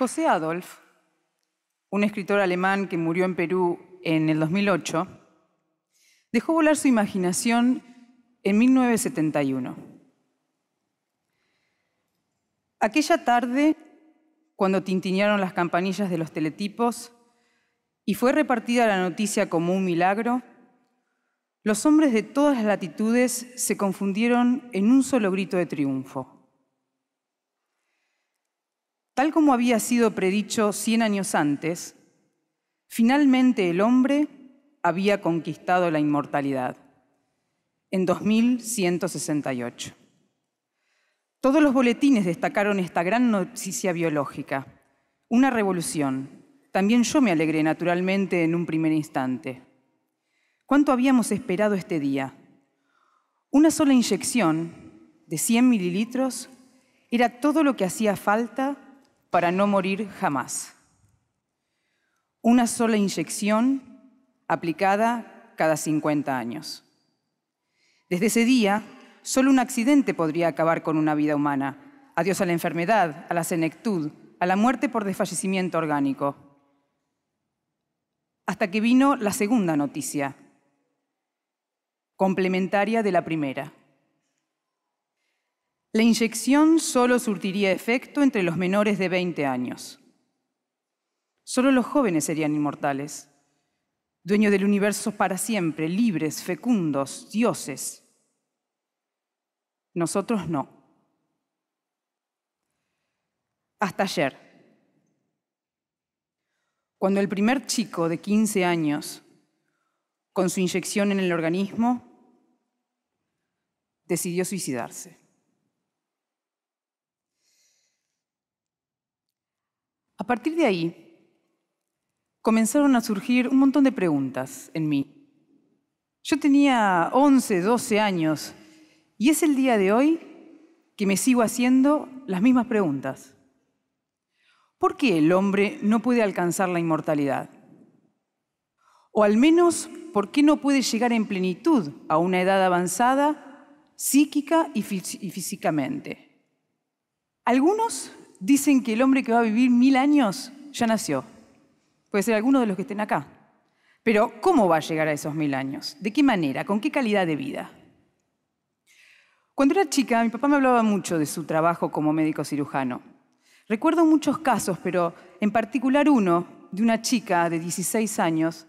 José Adolf, un escritor alemán que murió en Perú en el 2008, dejó volar su imaginación en 1971. Aquella tarde, cuando tintinearon las campanillas de los teletipos y fue repartida la noticia como un milagro, los hombres de todas las latitudes se confundieron en un solo grito de triunfo. Tal como había sido predicho 100 años antes, finalmente el hombre había conquistado la inmortalidad en 2168. Todos los boletines destacaron esta gran noticia biológica, una revolución. También yo me alegré naturalmente en un primer instante. ¿Cuánto habíamos esperado este día? Una sola inyección de 100 mililitros era todo lo que hacía falta para no morir jamás. Una sola inyección aplicada cada 50 años. Desde ese día, solo un accidente podría acabar con una vida humana. Adiós a la enfermedad, a la senectud, a la muerte por desfallecimiento orgánico. Hasta que vino la segunda noticia, complementaria de la primera. La inyección solo surtiría efecto entre los menores de 20 años. Solo los jóvenes serían inmortales, dueños del universo para siempre, libres, fecundos, dioses. Nosotros no. Hasta ayer, cuando el primer chico de 15 años, con su inyección en el organismo, decidió suicidarse. A partir de ahí, comenzaron a surgir un montón de preguntas en mí. Yo tenía 11, 12 años y es el día de hoy que me sigo haciendo las mismas preguntas. ¿Por qué el hombre no puede alcanzar la inmortalidad? O al menos, ¿por qué no puede llegar en plenitud a una edad avanzada psíquica y, y físicamente? Algunos dicen que el hombre que va a vivir mil años ya nació. Puede ser alguno de los que estén acá. Pero ¿cómo va a llegar a esos mil años? ¿De qué manera? ¿Con qué calidad de vida? Cuando era chica, mi papá me hablaba mucho de su trabajo como médico cirujano. Recuerdo muchos casos, pero en particular uno de una chica de 16 años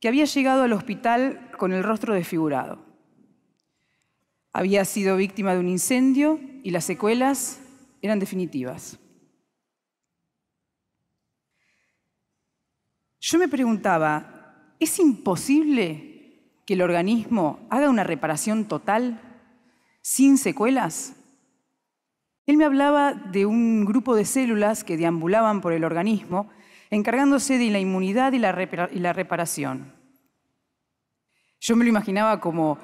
que había llegado al hospital con el rostro desfigurado. Había sido víctima de un incendio y las secuelas eran definitivas. Yo me preguntaba, ¿es imposible que el organismo haga una reparación total sin secuelas? Él me hablaba de un grupo de células que deambulaban por el organismo, encargándose de la inmunidad y la, reparación. Yo me lo imaginaba como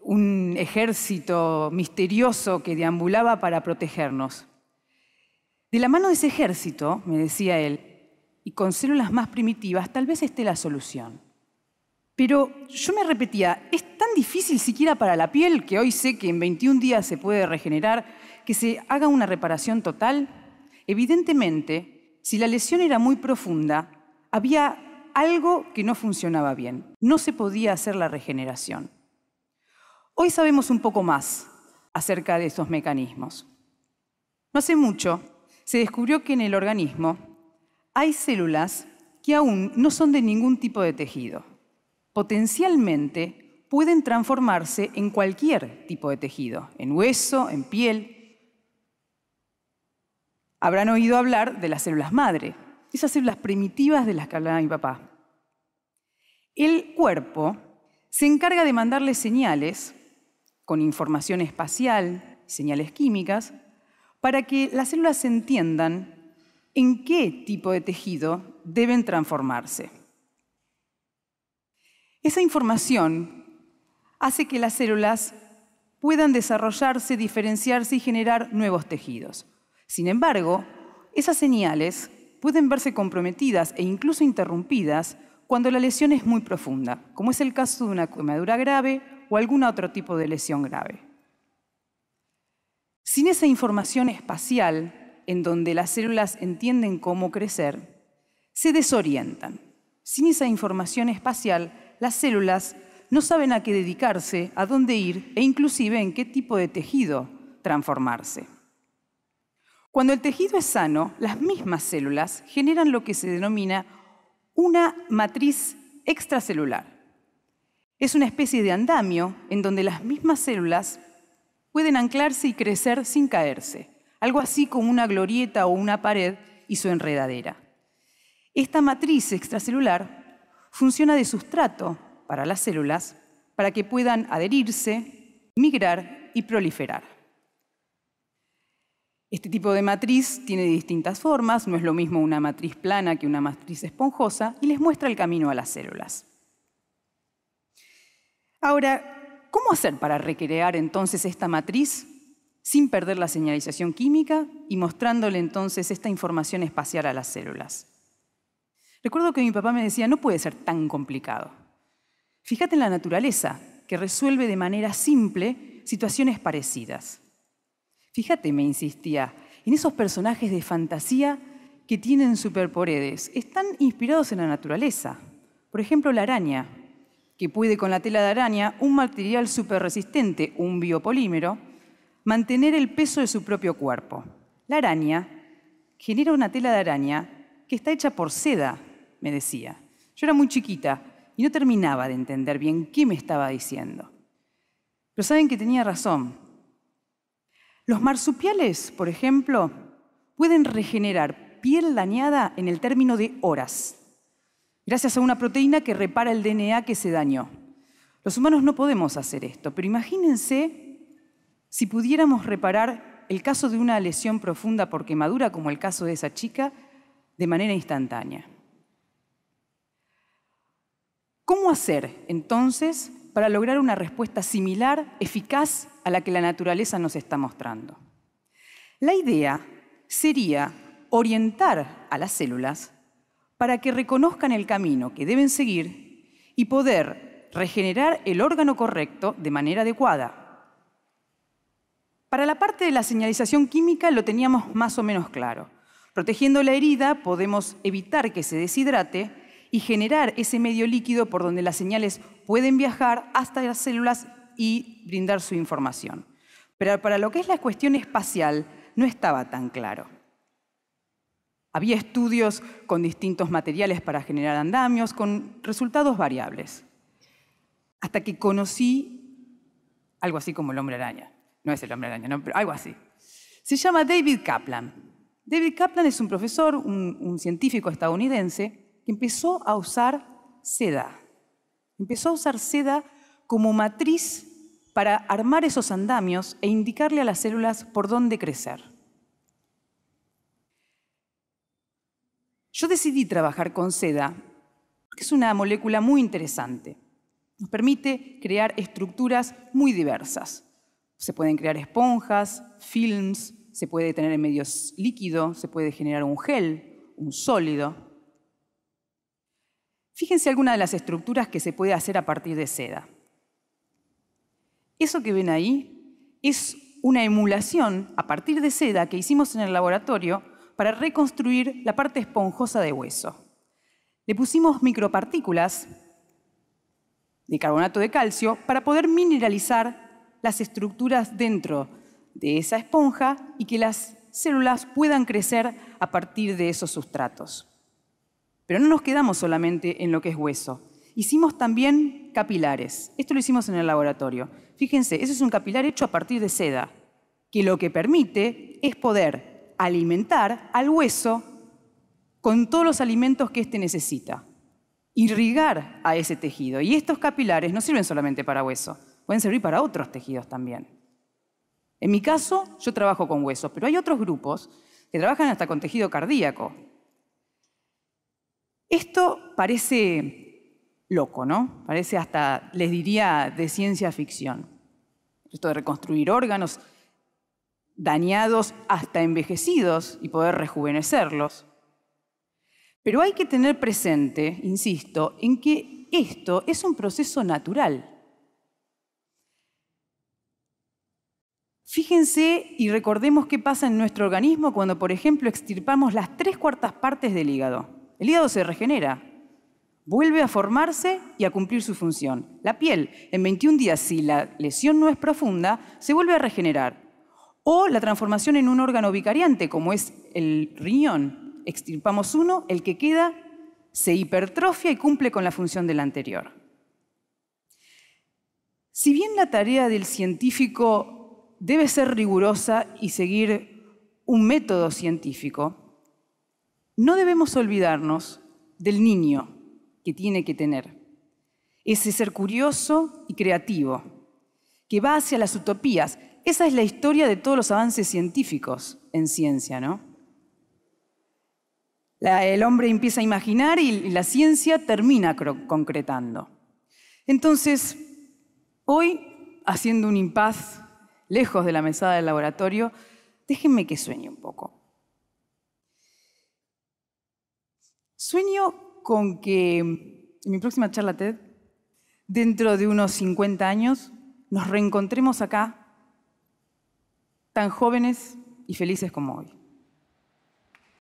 un ejército misterioso que deambulaba para protegernos. De la mano de ese ejército, me decía él, y con células más primitivas, tal vez esté la solución. Pero yo me repetía, es tan difícil siquiera para la piel, que hoy sé que en 21 días se puede regenerar, que se haga una reparación total. Evidentemente, si la lesión era muy profunda, había algo que no funcionaba bien. No se podía hacer la regeneración. Hoy sabemos un poco más acerca de estos mecanismos. No hace mucho, se descubrió que en el organismo hay células que aún no son de ningún tipo de tejido. Potencialmente pueden transformarse en cualquier tipo de tejido, en hueso, en piel. Habrán oído hablar de las células madre, esas células primitivas de las que hablaba mi papá. El cuerpo se encarga de mandarles señales con información espacial, señales químicas, para que las células entiendan en qué tipo de tejido deben transformarse. Esa información hace que las células puedan desarrollarse, diferenciarse y generar nuevos tejidos. Sin embargo, esas señales pueden verse comprometidas e incluso interrumpidas cuando la lesión es muy profunda, como es el caso de una quemadura grave o algún otro tipo de lesión grave. Sin esa información espacial, en donde las células entienden cómo crecer, se desorientan. Sin esa información espacial, las células no saben a qué dedicarse, a dónde ir e inclusive en qué tipo de tejido transformarse. Cuando el tejido es sano, las mismas células generan lo que se denomina una matriz extracelular. Es una especie de andamio en donde las mismas células pueden anclarse y crecer sin caerse, algo así como una glorieta o una pared y su enredadera. Esta matriz extracelular funciona de sustrato para las células para que puedan adherirse, migrar y proliferar. Este tipo de matriz tiene distintas formas, no es lo mismo una matriz plana que una matriz esponjosa, y les muestra el camino a las células. Ahora, ¿Cómo hacer para recrear entonces esta matriz sin perder la señalización química y mostrándole entonces esta información espacial a las células? Recuerdo que mi papá me decía, no puede ser tan complicado. Fíjate en la naturaleza, que resuelve de manera simple situaciones parecidas. Fíjate, me insistía, en esos personajes de fantasía que tienen superpoderes. Están inspirados en la naturaleza. Por ejemplo, la araña, que puede con la tela de araña, un material resistente, un biopolímero, mantener el peso de su propio cuerpo. La araña genera una tela de araña que está hecha por seda, me decía. Yo era muy chiquita y no terminaba de entender bien qué me estaba diciendo. Pero saben que tenía razón. Los marsupiales, por ejemplo, pueden regenerar piel dañada en el término de horas gracias a una proteína que repara el DNA que se dañó. Los humanos no podemos hacer esto, pero imagínense si pudiéramos reparar el caso de una lesión profunda por quemadura, como el caso de esa chica, de manera instantánea. ¿Cómo hacer entonces para lograr una respuesta similar, eficaz a la que la naturaleza nos está mostrando? La idea sería orientar a las células para que reconozcan el camino que deben seguir y poder regenerar el órgano correcto de manera adecuada. Para la parte de la señalización química lo teníamos más o menos claro. Protegiendo la herida podemos evitar que se deshidrate y generar ese medio líquido por donde las señales pueden viajar hasta las células y brindar su información. Pero para lo que es la cuestión espacial no estaba tan claro. Había estudios con distintos materiales para generar andamios, con resultados variables. Hasta que conocí algo así como el hombre araña. No es el hombre araña, pero algo así. Se llama David Kaplan. David Kaplan es un profesor, un científico estadounidense, que empezó a usar seda. Empezó a usar seda como matriz para armar esos andamios e indicarle a las células por dónde crecer. Yo decidí trabajar con seda, que es una molécula muy interesante. Nos permite crear estructuras muy diversas. Se pueden crear esponjas, films, se puede tener en medios líquido, se puede generar un gel, un sólido. Fíjense algunas de las estructuras que se puede hacer a partir de seda. Eso que ven ahí es una emulación a partir de seda que hicimos en el laboratorio para reconstruir la parte esponjosa de hueso. Le pusimos micropartículas de carbonato de calcio para poder mineralizar las estructuras dentro de esa esponja y que las células puedan crecer a partir de esos sustratos. Pero no nos quedamos solamente en lo que es hueso. Hicimos también capilares. Esto lo hicimos en el laboratorio. Fíjense, eso es un capilar hecho a partir de seda, que lo que permite es poder alimentar al hueso con todos los alimentos que éste necesita, irrigar a ese tejido. Y estos capilares no sirven solamente para hueso, pueden servir para otros tejidos también. En mi caso, yo trabajo con huesos, pero hay otros grupos que trabajan hasta con tejido cardíaco. Esto parece loco, ¿no? Parece hasta, les diría, de ciencia ficción. Esto de reconstruir órganos, dañados hasta envejecidos y poder rejuvenecerlos. Pero hay que tener presente, insisto, en que esto es un proceso natural. Fíjense y recordemos qué pasa en nuestro organismo cuando, por ejemplo, extirpamos las tres cuartas partes del hígado. El hígado se regenera, vuelve a formarse y a cumplir su función. La piel, en 21 días, si la lesión no es profunda, se vuelve a regenerar o la transformación en un órgano vicariante, como es el riñón. Extirpamos uno, el que queda se hipertrofia y cumple con la función del anterior. Si bien la tarea del científico debe ser rigurosa y seguir un método científico, no debemos olvidarnos del niño que tiene que tener, ese ser curioso y creativo, que va hacia las utopías, esa es la historia de todos los avances científicos en ciencia, ¿no? el hombre empieza a imaginar y la ciencia termina concretando. Entonces, hoy, haciendo un impasse lejos de la mesada del laboratorio, déjenme que sueñe un poco. Sueño con que en mi próxima charla TED, dentro de unos 50 años, nos reencontremos acá tan jóvenes y felices como hoy.